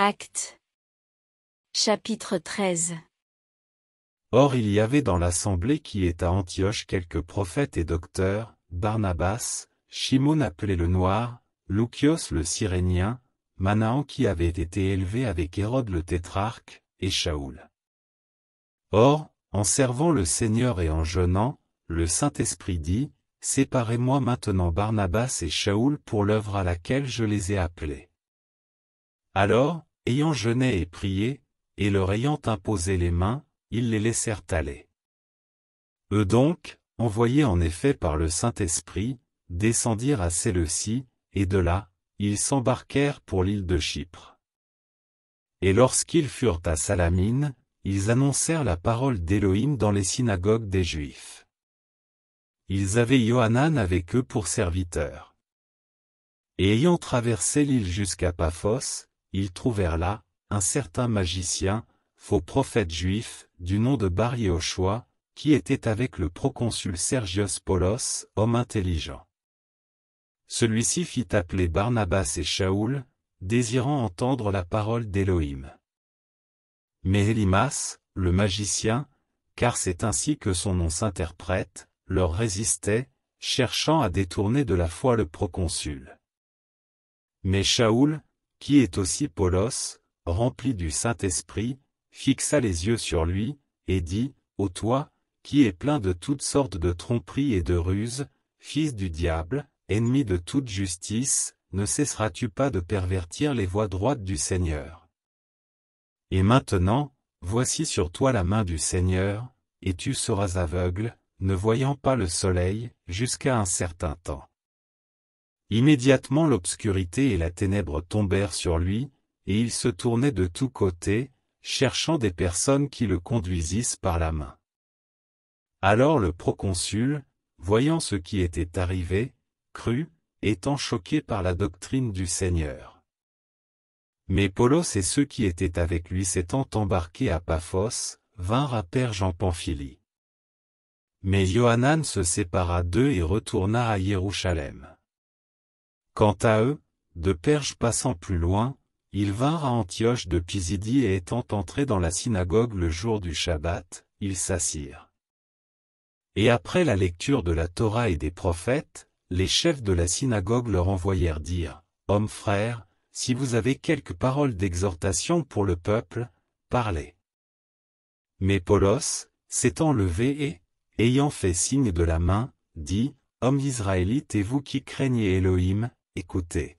Acte. Chapitre 13 Or il y avait dans l'assemblée qui est à Antioche quelques prophètes et docteurs, Barnabas, Shimon appelé le Noir, Lucios le Cyrénien, Manaan qui avait été élevé avec Hérode le Tétrarque, et Shaoul. Or, en servant le Seigneur et en jeûnant, le Saint-Esprit dit, Séparez-moi maintenant Barnabas et Shaoul pour l'œuvre à laquelle je les ai appelés. Alors, ayant jeûné et prié, et leur ayant imposé les mains, ils les laissèrent aller. Eux donc, envoyés en effet par le Saint-Esprit, descendirent à celle-ci et de là, ils s'embarquèrent pour l'île de Chypre. Et lorsqu'ils furent à Salamine, ils annoncèrent la parole d'Élohim dans les synagogues des Juifs. Ils avaient Johanan avec eux pour serviteur. Et ayant traversé l'île jusqu'à Paphos, ils trouvèrent là, un certain magicien, faux prophète juif, du nom de Bar qui était avec le proconsul Sergius Polos, homme intelligent. Celui-ci fit appeler Barnabas et Shaoul, désirant entendre la parole d'Élohim. Mais Elimas, le magicien, car c'est ainsi que son nom s'interprète, leur résistait, cherchant à détourner de la foi le proconsul. Mais Shaoul, qui est aussi Polos, rempli du Saint-Esprit, fixa les yeux sur lui, et dit, Ô toi, qui es plein de toutes sortes de tromperies et de ruses, fils du diable, ennemi de toute justice, ne cesseras-tu pas de pervertir les voies droites du Seigneur Et maintenant, voici sur toi la main du Seigneur, et tu seras aveugle, ne voyant pas le soleil, jusqu'à un certain temps. Immédiatement l'obscurité et la ténèbre tombèrent sur lui, et il se tournait de tous côtés, cherchant des personnes qui le conduisissent par la main. Alors le proconsul, voyant ce qui était arrivé, crut, étant choqué par la doctrine du Seigneur. Mais Polos et ceux qui étaient avec lui s'étant embarqués à Paphos, vinrent à Perge en Pamphylie. Mais Johanan se sépara d'eux et retourna à Jérusalem. Quant à eux, de Perge passant plus loin, ils vinrent à Antioche de Pisidie et étant entrés dans la synagogue le jour du Shabbat, ils s'assirent. Et après la lecture de la Torah et des prophètes, les chefs de la synagogue leur envoyèrent dire, « Hommes frères, si vous avez quelques paroles d'exhortation pour le peuple, parlez. » Mais Paulos, s'étant levé et, ayant fait signe de la main, dit, « Hommes israélites et vous qui craignez Elohim, Écoutez.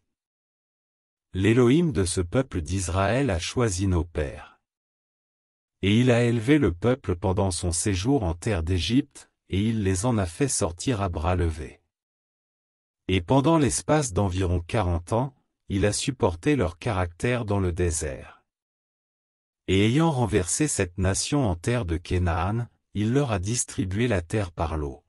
L'Élohim de ce peuple d'Israël a choisi nos pères. Et il a élevé le peuple pendant son séjour en terre d'Égypte, et il les en a fait sortir à bras levés. Et pendant l'espace d'environ quarante ans, il a supporté leur caractère dans le désert. Et ayant renversé cette nation en terre de Kénaan, il leur a distribué la terre par l'eau.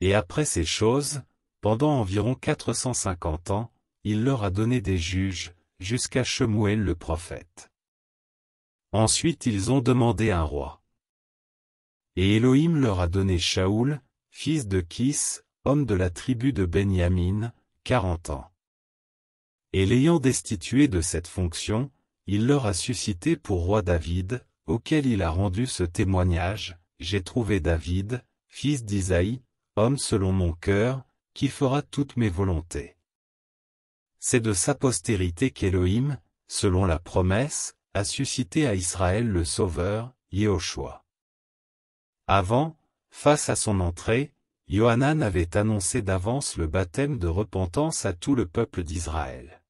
Et après ces choses, pendant environ 450 ans, il leur a donné des juges, jusqu'à Shemuel le prophète. Ensuite ils ont demandé un roi. Et Elohim leur a donné Shaoul, fils de Kis, homme de la tribu de Benjamin, quarante ans. Et l'ayant destitué de cette fonction, il leur a suscité pour roi David, auquel il a rendu ce témoignage, J'ai trouvé David, fils d'Isaïe, homme selon mon cœur, qui fera toutes mes volontés. C'est de sa postérité qu'Élohim, selon la promesse, a suscité à Israël le Sauveur, Yehoshua. Avant, face à son entrée, Yohanan avait annoncé d'avance le baptême de repentance à tout le peuple d'Israël.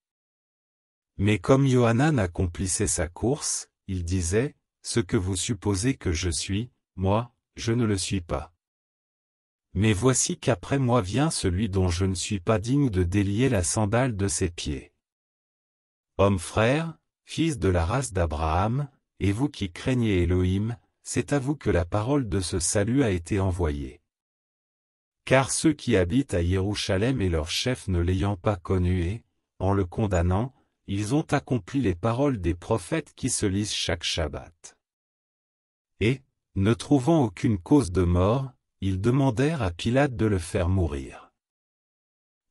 Mais comme Johanan accomplissait sa course, il disait, « Ce que vous supposez que je suis, moi, je ne le suis pas. Mais voici qu'après moi vient celui dont je ne suis pas digne de délier la sandale de ses pieds. Homme frère, fils de la race d'Abraham, et vous qui craignez Elohim, c'est à vous que la parole de ce salut a été envoyée. Car ceux qui habitent à Jérusalem et leur chef ne l'ayant pas connu et, en le condamnant, ils ont accompli les paroles des prophètes qui se lisent chaque Shabbat. Et, ne trouvant aucune cause de mort, ils demandèrent à Pilate de le faire mourir.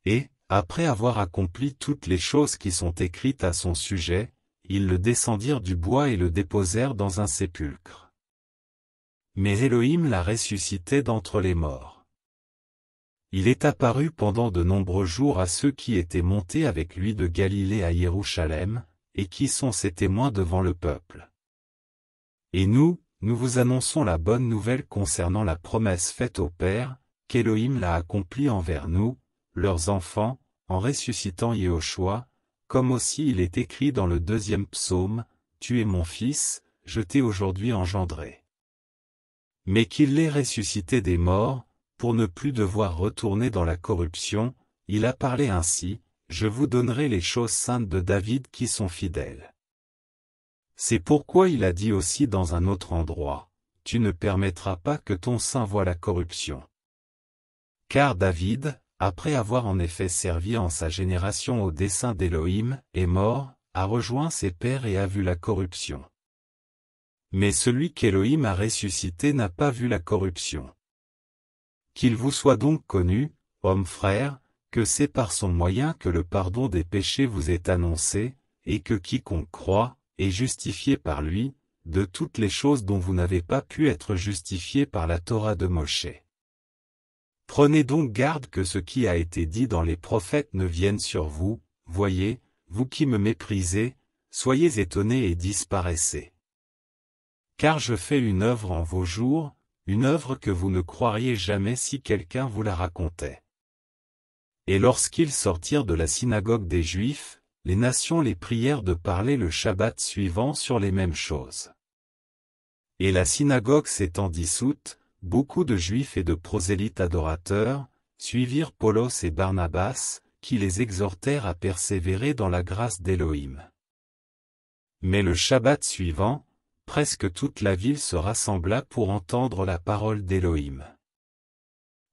Et, après avoir accompli toutes les choses qui sont écrites à son sujet, ils le descendirent du bois et le déposèrent dans un sépulcre. Mais Elohim l'a ressuscité d'entre les morts. Il est apparu pendant de nombreux jours à ceux qui étaient montés avec lui de Galilée à Jérusalem, et qui sont ses témoins devant le peuple. Et nous, nous vous annonçons la bonne nouvelle concernant la promesse faite au Père, qu'Élohim l'a accomplie envers nous, leurs enfants, en ressuscitant Yehoshua, comme aussi il est écrit dans le deuxième psaume, Tu es mon fils, je t'ai aujourd'hui engendré. Mais qu'il l'ait ressuscité des morts, pour ne plus devoir retourner dans la corruption, il a parlé ainsi, Je vous donnerai les choses saintes de David qui sont fidèles. C'est pourquoi il a dit aussi dans un autre endroit, Tu ne permettras pas que ton sein voie la corruption. Car David, après avoir en effet servi en sa génération au dessein d'Élohim, est mort, a rejoint ses pères et a vu la corruption. Mais celui qu'Élohim a ressuscité n'a pas vu la corruption. Qu'il vous soit donc connu, homme frère, que c'est par son moyen que le pardon des péchés vous est annoncé, et que quiconque croit, et justifié par lui, de toutes les choses dont vous n'avez pas pu être justifié par la Torah de Mosché. Prenez donc garde que ce qui a été dit dans les prophètes ne vienne sur vous, voyez, vous qui me méprisez, soyez étonnés et disparaissez. Car je fais une œuvre en vos jours, une œuvre que vous ne croiriez jamais si quelqu'un vous la racontait. Et lorsqu'ils sortirent de la synagogue des Juifs, les nations les prièrent de parler le Shabbat suivant sur les mêmes choses. Et la synagogue s'étant dissoute, beaucoup de juifs et de prosélytes adorateurs, suivirent Paulos et Barnabas, qui les exhortèrent à persévérer dans la grâce d'Élohim. Mais le Shabbat suivant, presque toute la ville se rassembla pour entendre la parole d'Élohim.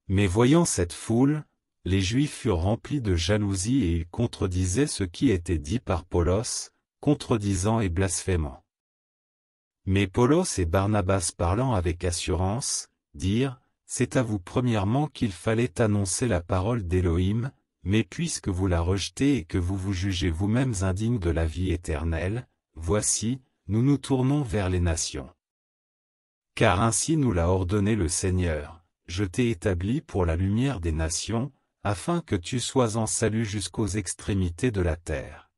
Mais voyant cette foule, les Juifs furent remplis de jalousie et ils contredisaient ce qui était dit par Paulos, contredisant et blasphémant. Mais Paulos et Barnabas parlant avec assurance, dirent, C'est à vous premièrement qu'il fallait annoncer la parole d'Élohim, mais puisque vous la rejetez et que vous vous jugez vous-mêmes indignes de la vie éternelle, voici, nous nous tournons vers les nations. Car ainsi nous l'a ordonné le Seigneur, je t'ai établi pour la lumière des nations, afin que tu sois en salut jusqu'aux extrémités de la terre.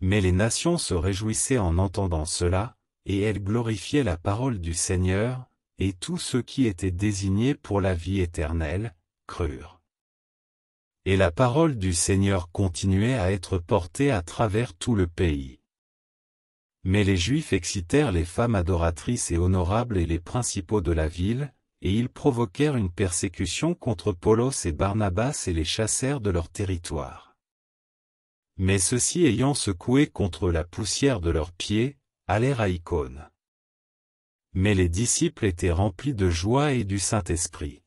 Mais les nations se réjouissaient en entendant cela, et elles glorifiaient la parole du Seigneur, et tous ceux qui étaient désignés pour la vie éternelle, crurent. Et la parole du Seigneur continuait à être portée à travers tout le pays. Mais les Juifs excitèrent les femmes adoratrices et honorables et les principaux de la ville, et ils provoquèrent une persécution contre Paulos et Barnabas et les chassèrent de leur territoire. Mais ceux-ci ayant secoué contre la poussière de leurs pieds, allèrent à Icône. Mais les disciples étaient remplis de joie et du Saint-Esprit.